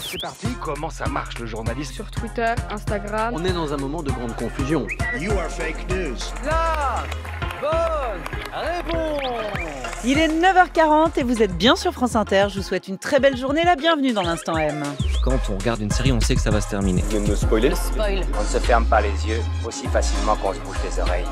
c'est parti. Comment ça marche le journalisme Sur Twitter, Instagram. On est dans un moment de grande confusion. You are fake news. bonne réponse. Il est 9h40 et vous êtes bien sur France Inter. Je vous souhaite une très belle journée. La bienvenue dans l'instant M. Quand on regarde une série, on sait que ça va se terminer. Vous spoiler On ne se ferme pas les yeux aussi facilement qu'on se bouche les oreilles.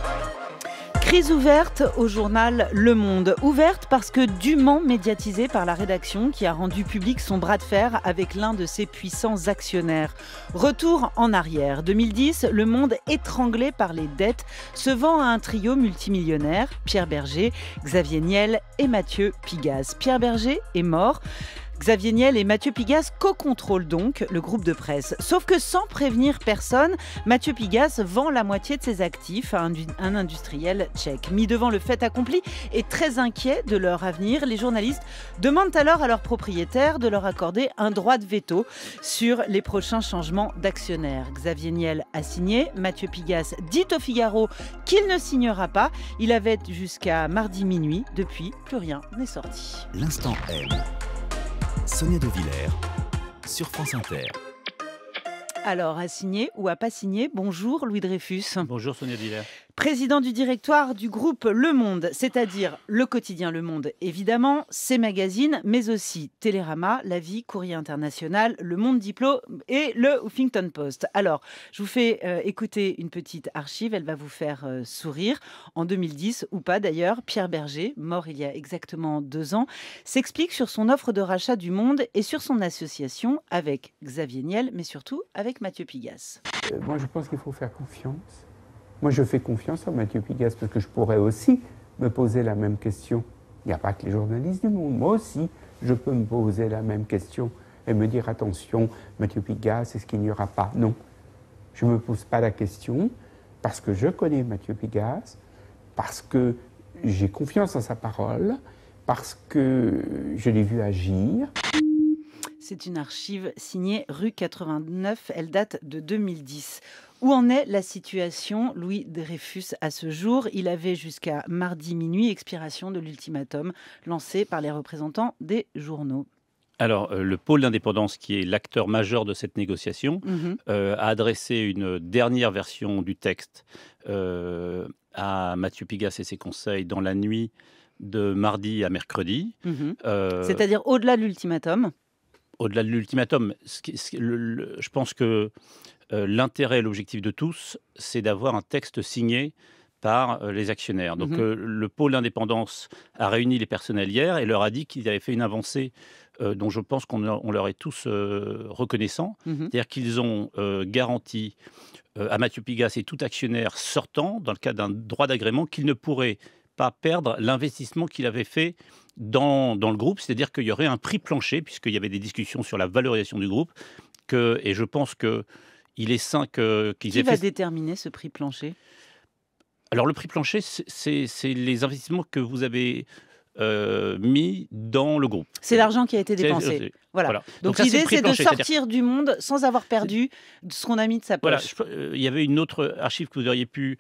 Prise ouverte au journal Le Monde. Ouverte parce que dûment médiatisée par la rédaction qui a rendu public son bras de fer avec l'un de ses puissants actionnaires. Retour en arrière. 2010, Le Monde étranglé par les dettes se vend à un trio multimillionnaire, Pierre Berger, Xavier Niel et Mathieu Pigas. Pierre Berger est mort. Xavier Niel et Mathieu Pigas co-contrôlent donc le groupe de presse. Sauf que sans prévenir personne, Mathieu Pigas vend la moitié de ses actifs à un, industriel tchèque. Mis devant le fait accompli et très inquiet de leur avenir, les journalistes demandent alors à leur propriétaire de leur accorder un droit de veto sur les prochains changements d'actionnaires. Xavier Niel a signé, Mathieu Pigas dit au Figaro qu'il ne signera pas. Il avait jusqu'à mardi minuit. Depuis, plus rien n'est sorti. L'instant M. Sonia De Villers sur France Inter. Alors, à signer ou à pas signer, bonjour Louis Dreyfus. Bonjour Sonia Villers président du directoire du groupe Le Monde, c'est-à-dire le quotidien Le Monde, évidemment, ses magazines, mais aussi Télérama, La Vie, Courrier International, Le Monde Diplo et le Huffington Post. Alors, je vous fais euh, écouter une petite archive, elle va vous faire euh, sourire. En 2010, ou pas d'ailleurs, Pierre Berger, mort il y a exactement deux ans, s'explique sur son offre de rachat du Monde et sur son association avec Xavier Niel, mais surtout avec Mathieu Pigas. Euh, moi, je pense qu'il faut faire confiance moi, je fais confiance à Mathieu Pigas parce que je pourrais aussi me poser la même question. Il n'y a pas que les journalistes du monde. Moi aussi, je peux me poser la même question et me dire attention, Mathieu Pigas, est-ce qu'il n'y aura pas Non. Je ne me pose pas la question parce que je connais Mathieu Pigas, parce que j'ai confiance en sa parole, parce que je l'ai vu agir. C'est une archive signée rue 89, elle date de 2010. Où en est la situation Louis Dreyfus à ce jour Il avait jusqu'à mardi minuit expiration de l'ultimatum lancé par les représentants des journaux. Alors, euh, le pôle d'indépendance, qui est l'acteur majeur de cette négociation, mhm. euh, a adressé une dernière version du texte euh, à Mathieu Pigas et ses conseils dans la nuit de mardi à mercredi. Mhm. C'est-à-dire au-delà de l'ultimatum au-delà de l'ultimatum, je pense que euh, l'intérêt l'intérêt, l'objectif de tous, c'est d'avoir un texte signé par euh, les actionnaires. Donc mhm. euh, le pôle d'indépendance a réuni les personnels hier et leur a dit qu'ils avaient fait une avancée dont je pense qu'on leur est tous reconnaissants. Mhm. C'est-à-dire qu'ils ont garanti à Mathieu Pigas et tout actionnaire sortant, dans le cadre d'un droit d'agrément, qu'il ne pourrait pas perdre l'investissement qu'il avait fait dans, dans le groupe. C'est-à-dire qu'il y aurait un prix plancher, puisqu'il y avait des discussions sur la valorisation du groupe. Que, et je pense que il est 5 qu'ils Qui va déterminer ce prix plancher Alors, le prix plancher, c'est les investissements que vous avez euh, mis dans le groupe. C'est l'argent qui a été dépensé. Euh, voilà. Donc, l'idée, c'est de sortir du monde sans avoir perdu ce qu'on a mis de sa poche. Euh, il y avait une autre archive que vous auriez pu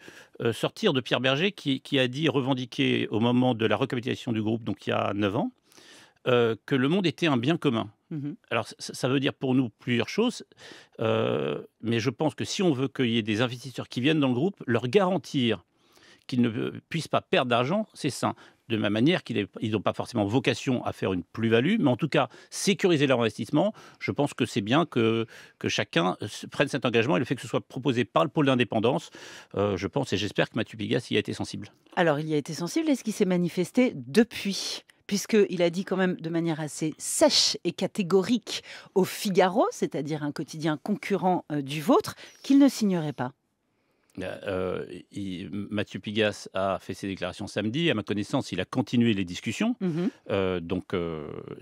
sortir de Pierre Berger qui, a dit revendiquer au moment de la recapitalisation du groupe, donc il y a 9 ans, que le monde était un bien commun. Mmh Alors, ça veut dire pour nous plusieurs choses, euh, mais je pense que si on veut qu'il y ait des investisseurs qui viennent dans le groupe, leur garantir qu'ils ne puissent pas perdre d'argent, c'est sain. De ma manière qu'ils n'ont pas forcément vocation à faire une plus-value, mais en tout cas, sécuriser leur investissement, je pense que c'est bien que, chacun prenne cet engagement et le fait que ce soit proposé par le pôle d'indépendance, euh, je pense et j'espère que Mathieu Pigas y a été sensible. Alors, il y a été sensible, est-ce qu'il s'est manifesté depuis puisqu'il a dit quand même de manière assez sèche et catégorique au Figaro, c'est-à-dire un quotidien concurrent euh, du vôtre, qu'il ne signerait pas. Bah, euh, Mathieu Pigas a fait ses déclarations samedi. À ma connaissance, il a continué les discussions. Mhm. Euh, donc,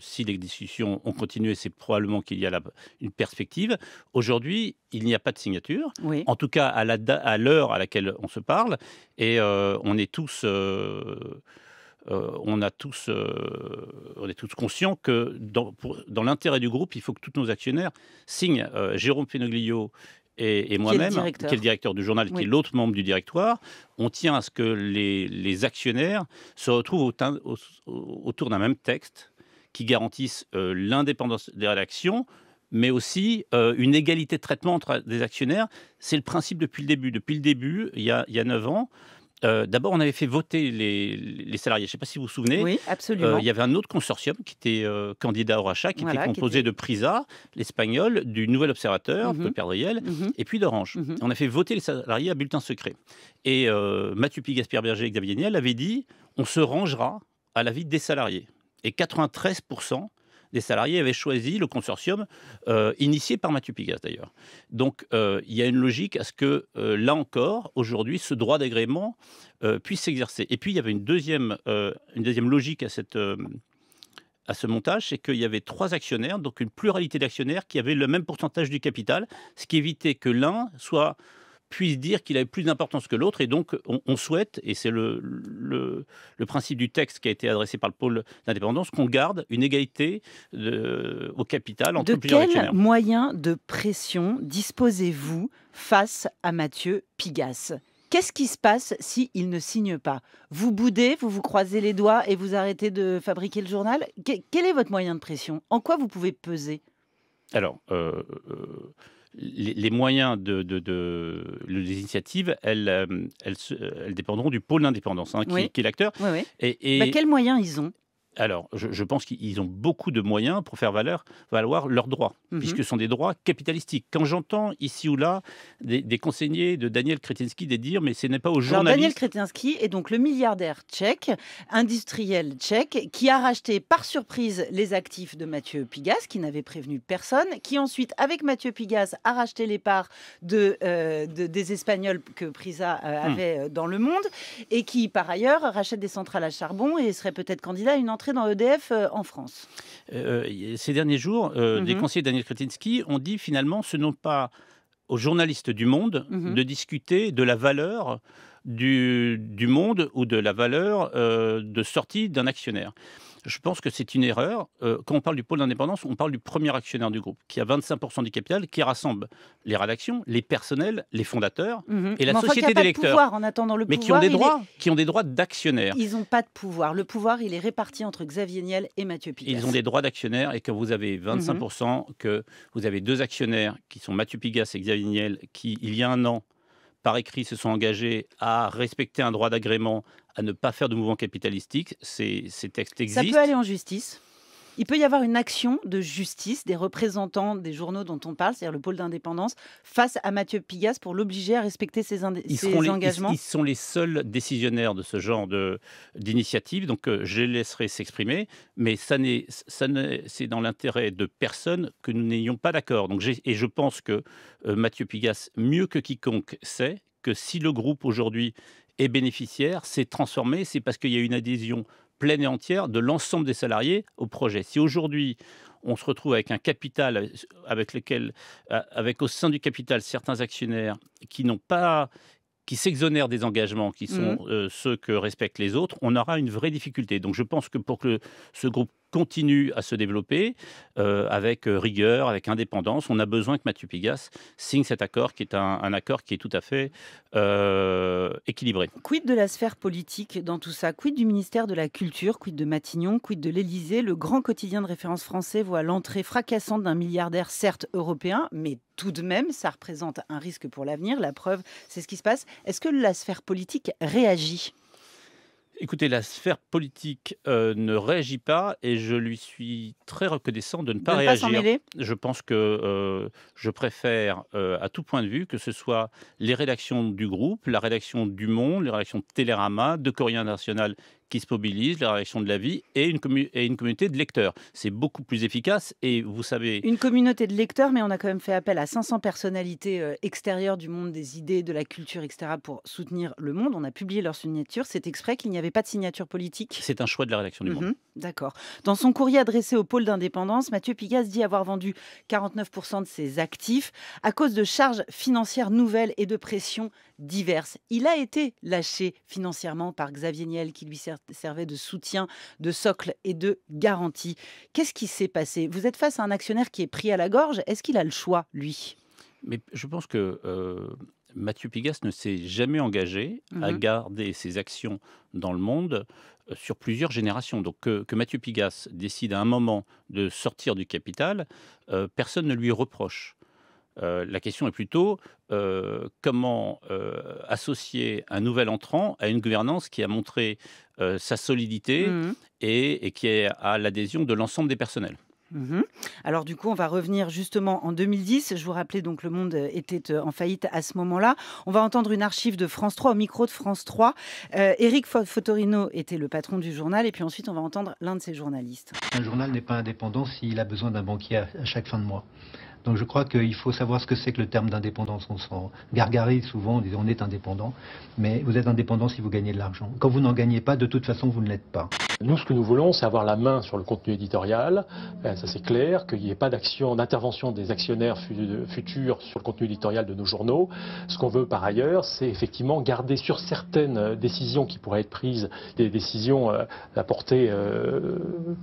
si les discussions ont continué, c'est probablement qu'il y a là une perspective. Aujourd'hui, il n'y a pas de signature. En tout cas, à l'heure à, à laquelle on se parle, et on est tous euh, euh, on, est tous conscients que dans, l'intérêt du groupe, il faut que tous nos actionnaires signent. Euh, Jérôme Pénoglio et, moi-même, hein, qui, est le directeur du journal, qui est l'autre membre du directoire, on tient à ce que les, actionnaires se retrouvent autour d'un même texte qui garantisse l'indépendance des rédactions, mais aussi une égalité de traitement entre les actionnaires. C'est le principe depuis le début. Depuis le début, il y a, il y ans, euh, d'abord, on avait fait voter les, salariés. Je ne sais pas si vous vous souvenez. Oui, absolument. Euh, il y avait un autre consortium qui était euh, candidat au rachat, qui était composé de Prisa, l'Espagnol, du Nouvel Observateur, mhm. de Perdriel, mhm. et puis d'Orange. Mhm. On a fait voter les salariés à bulletin secret. Et Mathieu Pigaspierre-Berger et Xavier Niel avaient dit on se rangera à l'avis des salariés. Et 93% des salariés avaient choisi le consortium euh, initié par Mathieu Pigas d'ailleurs. Donc euh, il y a une logique à ce que euh, là encore aujourd'hui ce droit d'agrément puisse s'exercer. Et puis il y avait une deuxième, une deuxième logique à cette à ce montage, c'est qu'il y avait trois actionnaires, donc une pluralité d'actionnaires qui avaient le même pourcentage du capital, ce qui évitait que l'un soit puisse dire qu'il avait plus d'importance que l'autre. Et donc, on, souhaite, et c'est le, principe du texte qui a été adressé par le pôle d'indépendance, qu'on garde une égalité au capital entre plusieurs De quels moyens de pression disposez-vous face à Mathieu Pigasse Qu'est-ce qui se passe s'il il ne signe pas Vous boudez, vous vous croisez les doigts et vous arrêtez de fabriquer le journal Quel est votre moyen de pression En quoi vous pouvez peser Alors, euh, euh, les, moyens de, de, initiatives, euh, euh, elles, dépendront du pôle d'indépendance, hein, qui, est l'acteur. Et, bah, quels moyens ils ont alors, je, je pense qu'ils ont beaucoup de moyens pour faire valeur, valoir leurs droits, mhm. puisque ce sont des droits capitalistiques. Quand j'entends ici ou là des, des conseillers de Daniel Kretinsky de dire, mais ce n'est pas aux journalistes. Daniel Kretinsky est donc le milliardaire tchèque, industriel tchèque, qui a racheté par surprise les actifs de Mathieu Pigas, qui n'avait prévenu personne, qui ensuite, avec Mathieu Pigas, a racheté les parts de, euh, de des Espagnols que Prisa euh, hmm. avait euh, dans le monde, et qui, par ailleurs, rachète des centrales à charbon et serait peut-être candidat à une entreprise entrer dans EDF euh, en France. Euh, euh, ces derniers jours, les mhm. des conseillers Daniel Kretinsky ont dit finalement ce n'est pas aux journalistes du monde mhm. de discuter de la valeur du, monde ou de la valeur de sortie d'un actionnaire. Je pense que c'est une erreur. Euh, quand on parle du pôle d'indépendance, on parle du premier actionnaire du groupe, qui a 25% du capital, qui rassemble les rédactions, les personnels, les fondateurs mhm. et la société des lecteurs. en attendant le mais qui ont des droits, qui ont des droits d'actionnaire. Ils n'ont pas de pouvoir. Le pouvoir, il est réparti entre Xavier Niel et Mathieu Pigas. Ils ont des droits d'actionnaires et que vous avez 25%, mhm. que vous avez deux actionnaires qui sont Mathieu Pigas et Xavier Niel, qui il y a un an par écrit, se sont engagés à respecter un droit d'agrément, à ne pas faire de mouvement capitalistique. Ces, ces textes existent. Ça peut aller en justice. Il peut y avoir une action de justice des représentants des journaux dont on parle, c'est-à-dire le pôle d'indépendance, face à Mathieu Pigas pour l'obliger à respecter ses, engagements ils, sont les seuls décisionnaires de ce genre d'initiative, donc euh, je les laisserai s'exprimer, mais c'est dans l'intérêt de personne que nous n'ayons pas d'accord. et je pense que euh, Mathieu Pigas, mieux que quiconque, sait que si le groupe aujourd'hui est bénéficiaire, c'est transformé, c'est parce qu'il y a une adhésion pleine et entière de l'ensemble des salariés au projet. Si aujourd'hui on se retrouve avec un capital avec lequel, euh, avec au sein du capital, certains actionnaires qui n'ont pas qui s'exonèrent des engagements qui sont mmh. euh, ceux que respectent les autres, on aura une vraie difficulté. Donc je pense que pour que ce groupe continue à se développer euh, avec euh, rigueur, avec indépendance. On a besoin que Mathieu Pigas signe cet accord qui est un, accord qui est tout à fait euh, équilibré. Quid de la sphère politique dans tout ça Quid du ministère de la Culture Quid de Matignon Quid de l'Élysée Le grand quotidien de référence français voit l'entrée fracassante d'un milliardaire, certes européen, mais tout de même, ça représente un risque pour l'avenir. La preuve, c'est ce qui se passe. Est-ce que la sphère politique réagit Écoutez, la sphère politique euh, ne réagit pas et je lui suis très reconnaissant de ne pas réagir. je pense que euh, je préfère, euh, à tout point de vue, que ce soit les rédactions du groupe, la rédaction du Monde, les rédactions de Télérama, de Coréen National qui se mobilisent, la réaction de la vie et une, et une communauté de lecteurs. C'est beaucoup plus efficace et vous savez... Une communauté de lecteurs, mais on a quand même fait appel à 500 personnalités euh, extérieures du monde des idées, de la culture, etc. pour soutenir le monde. On a publié leur signature. C'est exprès qu'il n'y avait pas de signature politique. C'est un choix de la rédaction du mhm, monde. D'accord. Dans son courrier adressé au pôle d'indépendance, Mathieu Pigas dit avoir vendu 49% de ses actifs à cause de charges financières nouvelles et de pressions diverses. Il a été lâché financièrement par Xavier Niel qui lui sert servait de soutien, de socle et de garantie. Qu'est-ce qui s'est passé Vous êtes face à un actionnaire qui est pris à la gorge. Est-ce qu'il a le choix, lui Mais je pense que euh, Mathieu Pigas ne s'est jamais engagé à mhm. garder ses actions dans le monde euh, sur plusieurs générations. Donc que, Mathieu Pigas décide à un moment de sortir du capital, euh, personne ne lui reproche. Euh, la question est plutôt euh, comment euh, associer un nouvel entrant à une gouvernance qui a montré sa solidité mmh. et, qui est à l'adhésion de l'ensemble des personnels. Mmh. Alors du coup, on va revenir justement en 2010. Je vous rappelais donc le monde était en faillite à ce moment-là. On va entendre une archive de France 3 au micro de France 3. Eric Fotorino était le patron du journal et puis ensuite on va entendre l'un de ses journalistes. Un journal n'est pas indépendant s'il a besoin d'un banquier à chaque fin de mois. Donc je crois qu'il faut savoir ce que c'est que le terme d'indépendance. On s'en gargarise souvent on dit « on est indépendant, mais vous êtes indépendant si vous gagnez de l'argent. Quand vous n'en gagnez pas, de toute façon, vous ne l'êtes pas. Nous, ce que nous voulons, c'est avoir la main sur le contenu éditorial. Euh, ça, c'est clair, qu'il n'y ait pas d'action, d'intervention des actionnaires futurs sur le contenu éditorial de nos journaux. Ce qu'on veut, par ailleurs, c'est effectivement garder sur certaines euh, décisions qui pourraient être prises, des décisions euh, à portée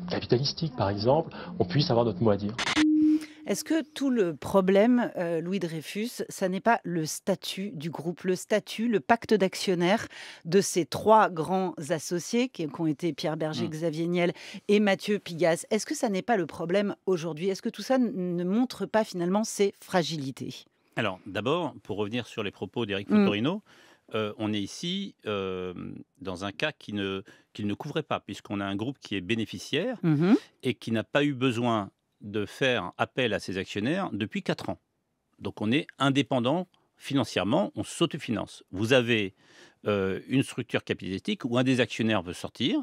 capitalistique, par exemple, on puisse avoir notre mot à dire. Est-ce que tout le problème, euh, Louis Dreyfus, ça n'est pas le statut du groupe, le statut, le pacte d'actionnaires de ces trois grands associés qui, ont été Pierre Berger, mmh. Xavier Niel et Mathieu Pigas Est-ce que ça n'est pas le problème aujourd'hui Est-ce que tout ça ne montre pas finalement ses fragilités Alors, d'abord, pour revenir sur les propos d'Éric mmh. Fotorino, euh, on est ici euh, dans un cas qui ne, qu'il ne couvrait pas, puisqu'on a un groupe qui est bénéficiaire mmh et qui n'a pas eu besoin de faire appel à ses actionnaires depuis 4 ans. Donc on est indépendant financièrement, on s'autofinance. Vous avez euh, une structure capitalistique où un des actionnaires veut sortir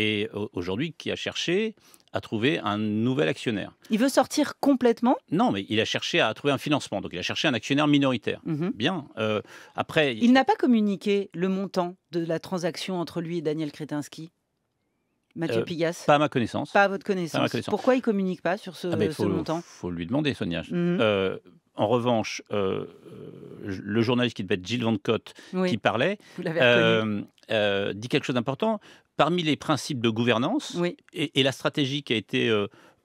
et aujourd'hui qui a cherché à trouver un nouvel actionnaire. Il veut sortir complètement Non, mais il a cherché à trouver un financement, donc il a cherché un actionnaire minoritaire. Mm-hmm. Bien. Euh, après, il n'a pas communiqué le montant de la transaction entre lui et Daniel Kretinsky. Mathieu euh, Pas à ma connaissance. Pas à votre connaissance. Pourquoi il ne communique pas sur ce, ah, faut, montant Il faut lui demander, Sonia. Mhm. Euh, en revanche, euh, le journaliste qui devait être Gilles Van Cotte, qui parlait, dit quelque chose d'important. Parmi les principes de gouvernance et, et, la stratégie qui a été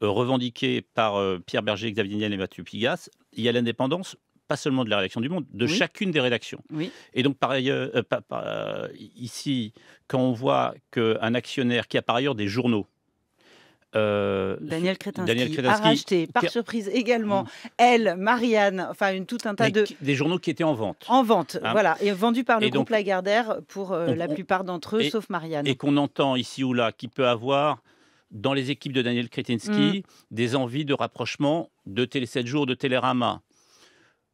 revendiquée par Pierre Berger, Xavier Niel et Mathieu Pigas, il y a l'indépendance pas seulement de la rédaction du Monde, de chacune des rédactions. Oui. Et donc, par ailleurs, euh, euh, ici, quand on voit qu'un actionnaire qui a par ailleurs des journaux, euh, Daniel Kretinsky, a racheté par surprise également elle, Marianne, enfin une tout un tas de des journaux qui étaient en vente. En vente, hein. voilà, et vendus par le groupe Lagardère pour la plupart d'entre eux, sauf Marianne. Et qu'on entend ici ou là, qui peut avoir dans les équipes de Daniel Kretinsky mm. des envies de rapprochement de Télé 7 jours, de Télérama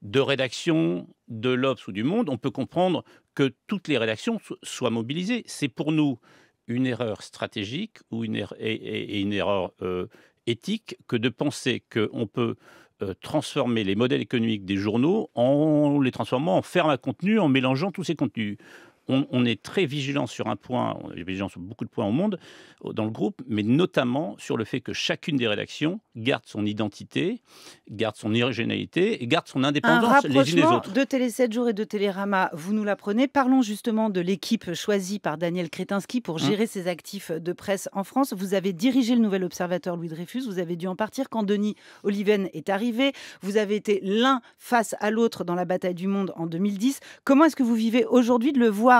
de rédaction de l'Obs ou du Monde, on peut comprendre que toutes les rédactions soient mobilisées. C'est pour nous une erreur stratégique ou une er-, et, une erreur euh, éthique que de penser qu'on peut euh, transformer les modèles économiques des journaux en les transformant en ferme à contenu, en mélangeant tous ces contenus on, est très vigilant sur un point, on est vigilant sur beaucoup de points au monde, dans le groupe, mais notamment sur le fait que chacune des rédactions garde son identité, garde son originalité et garde son indépendance les unes des autres. De Télé 7 jours et de Télérama, vous nous l'apprenez. Parlons justement de l'équipe choisie par Daniel Kretinsky pour hum. gérer ses actifs de presse en France. Vous avez dirigé le Nouvel Observateur Louis Dreyfus, vous avez dû en partir quand Denis Oliven est arrivé. Vous avez été l'un face à l'autre dans la bataille du monde en 2010. Comment est-ce que vous vivez aujourd'hui de le voir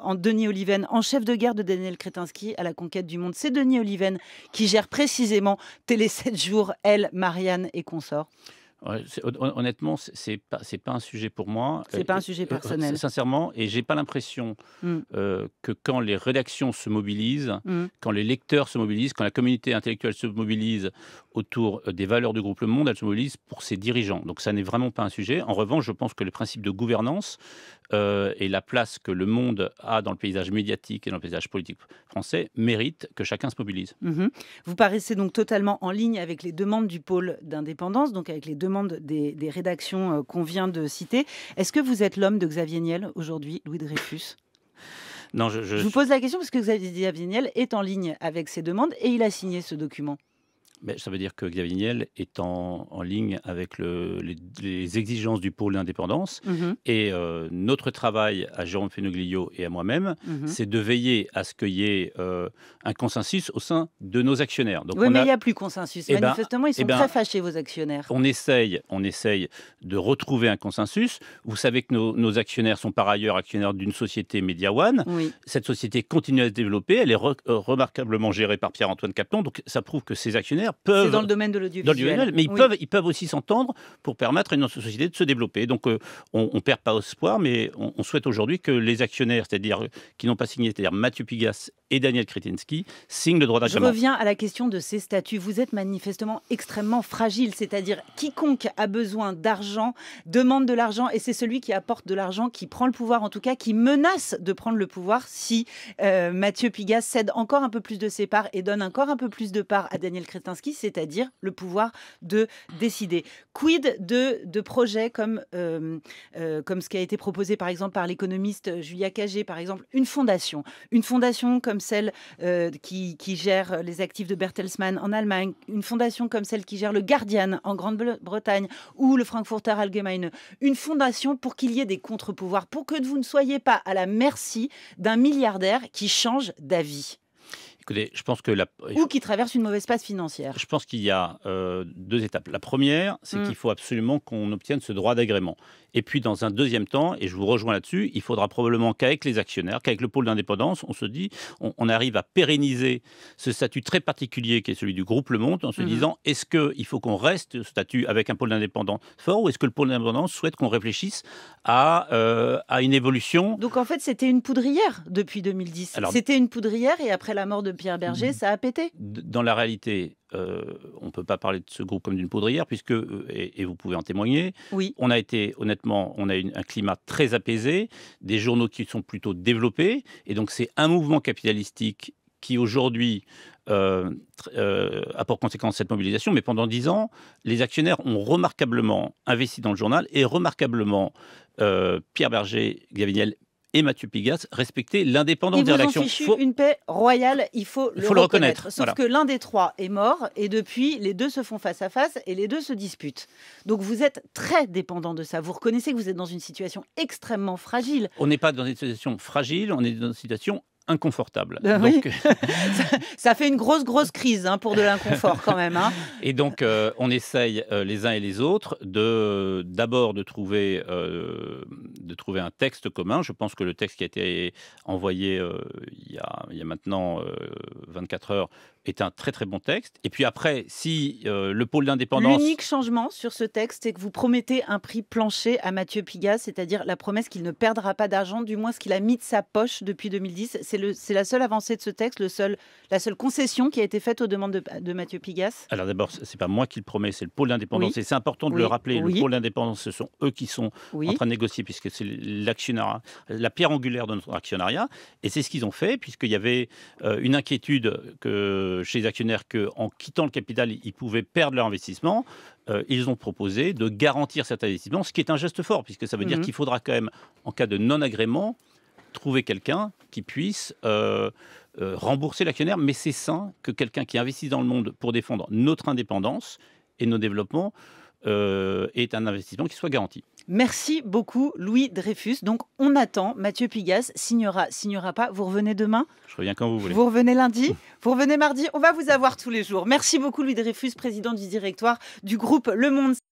en Denis Oliven, en chef de guerre de Daniel Kretinsky à la conquête du monde. C'est Denis Oliven qui gère précisément Télé 7 jours, elle, Marianne et consorts. Honnêtement, c'est pas c'est pas un sujet pour moi. C'est pas un euh, sujet euh, personnel. Sincèrement, et j'ai pas l'impression hmm. euh, que quand les rédactions se mobilisent, hmm. quand les lecteurs se mobilisent, quand la communauté intellectuelle se mobilise, autour euh, des valeurs du groupe Le Monde, elle se mobilise pour ses dirigeants. Donc ça n'est vraiment pas un sujet. En revanche, je pense que les principes de gouvernance euh, et la place que Le Monde a dans le paysage médiatique et dans le paysage politique français méritent que chacun se mobilise. Mhm. Vous paraissez donc totalement en ligne avec les demandes du pôle d'indépendance, donc avec les demandes des, rédactions euh, qu'on vient de citer. Est-ce que vous êtes l'homme de Xavier Niel aujourd'hui, Louis Dreyfus non, je, je, vous pose la question parce que Xavier Niel est en ligne avec ses demandes et il a signé ce document. Mais ça veut dire que Xavier est en, en ligne avec le, les, exigences du pôle d'indépendance. Mmh et euh, notre travail à Jérôme Fenoglio et à moi-même, mmh c'est de veiller à ce qu'il y ait euh, un consensus au sein de nos actionnaires. Donc oui, mais il n'y a plus consensus. Eh ben, Manifestement, ils eh sont ben, très fâchés, vos actionnaires. On essaye, on essaye de retrouver un consensus. Vous savez que nos, actionnaires sont par ailleurs actionnaires d'une société Media One. Cette société continue à se développer. Elle est euh, remarquablement gérée par Pierre-Antoine Capton. Donc ça prouve que ces actionnaires c'est peuvent. dans le domaine de l'audiovisuel. Mais ils, peuvent, ils peuvent aussi s'entendre pour permettre à une société de se développer. Donc euh, on ne perd pas espoir, mais on, on souhaite aujourd'hui que les actionnaires, c'est-à-dire euh, qui n'ont pas signé, c'est-à-dire Mathieu Pigas et Daniel Kretinsky signe le droit d'agrément. Je reviens à la question de ces statuts. Vous êtes manifestement extrêmement fragile, c'est-à-dire quiconque a besoin d'argent demande de l'argent et c'est celui qui apporte de l'argent qui prend le pouvoir, en tout cas qui menace de prendre le pouvoir si euh, Mathieu Pigas cède encore un peu plus de ses parts et donne encore un peu plus de parts à Daniel Kretinsky, c'est-à-dire le pouvoir de décider. Quid de, de projets comme, euh, euh, comme ce qui a été proposé par exemple par l'économiste Julia Cagé, par exemple, une fondation, une fondation comme comme celle euh, qui, qui, gère les actifs de Bertelsmann en Allemagne, une fondation comme celle qui gère le Guardian en Grande-Bretagne ou le Frankfurter Allgemeine, une fondation pour qu'il y ait des contre-pouvoirs, pour que vous ne soyez pas à la merci d'un milliardaire qui change d'avis je pense que la... ou qui traverse une mauvaise passe financière. Je pense qu'il y a euh, deux étapes. La première, c'est mm. qu'il faut absolument qu'on obtienne ce droit d'agrément. Et puis, dans un deuxième temps, et je vous rejoins là-dessus, il faudra probablement qu'avec les actionnaires, qu'avec le pôle d'indépendance, on se dit, on, arrive à pérenniser ce statut très particulier qui est celui du groupe Le Monde, en se mhm. disant, est-ce qu'il faut qu'on reste ce statut avec un pôle d'indépendance fort, ou est-ce que le pôle d'indépendance souhaite qu'on réfléchisse à, euh, à une évolution Donc, en fait, c'était une poudrière depuis 2010. C'était une poudrière, et après la mort de Pierre Berger, ça a pété. Dans la réalité, euh, on ne peut pas parler de ce groupe comme d'une poudrière, puisque, euh, et, vous pouvez en témoigner, oui. on a été, honnêtement, on a eu un climat très apaisé, des journaux qui sont plutôt développés, et donc c'est un mouvement capitalistique qui aujourd'hui euh, a pour conséquence cette mobilisation, mais pendant dix ans, les actionnaires ont remarquablement investi dans le journal et remarquablement, Pierre Berger, Gaviniel et Mathieu Pigas respecter l'indépendance des rédactions. Ils faut... une paix royale, il faut le, reconnaître. reconnaître. Sauf que l'un des trois est mort et depuis, les deux se font face à face et les deux se disputent. Donc vous êtes très dépendant de ça. Vous reconnaissez que vous êtes dans une situation extrêmement fragile. On n'est pas dans une situation fragile, on est dans une situation inconfortable. Ah euh, ça, fait une grosse, grosse crise hein, pour de l'inconfort quand même. Hein. Et donc, euh, on essaye euh, les uns et les autres de d'abord de trouver de trouver un texte commun. Je pense que le texte qui a été envoyé il y a, il, y a, maintenant 24 heures est un très très bon texte. Et puis après, si le pôle d'indépendance... L'unique changement sur ce texte, c'est que vous promettez un prix plancher à Mathieu Pigas, c'est-à-dire la promesse qu'il ne perdra pas d'argent, du moins ce qu'il a mis de sa poche depuis 2010. C'est c'est la seule avancée de ce texte, la seule concession qui a été faite aux demandes de, Mathieu Pigas Alors d'abord, ce n'est pas moi qui le promets, c'est le pôle d'indépendance. Et c'est important de le rappeler. Le pôle d'indépendance, ce sont eux qui sont en train de négocier, puisque c'est la pierre angulaire de notre actionnariat. Et c'est ce qu'ils ont fait, puisqu'il y avait euh, une inquiétude chez les actionnaires qu'en quittant le capital, ils pouvaient perdre leur investissement euh, ils ont proposé de garantir cet investissement, ce qui est un geste fort, puisque ça veut dire mhm. qu'il faudra quand même, en cas de non-agrément, trouver quelqu'un qui puisse euh, euh, rembourser l'actionnaire, mais c'est sain que quelqu'un qui investit dans le monde pour défendre notre indépendance et nos développements euh, est un investissement qui soit garanti. Merci beaucoup Louis Dreyfus. Donc on attend. Mathieu Pigas signera, signera pas. Vous revenez demain Je reviens quand vous voulez. Vous revenez lundi Vous revenez mardi On va vous avoir tous les jours. Merci beaucoup Louis Dreyfus, président du directoire du groupe Le Monde.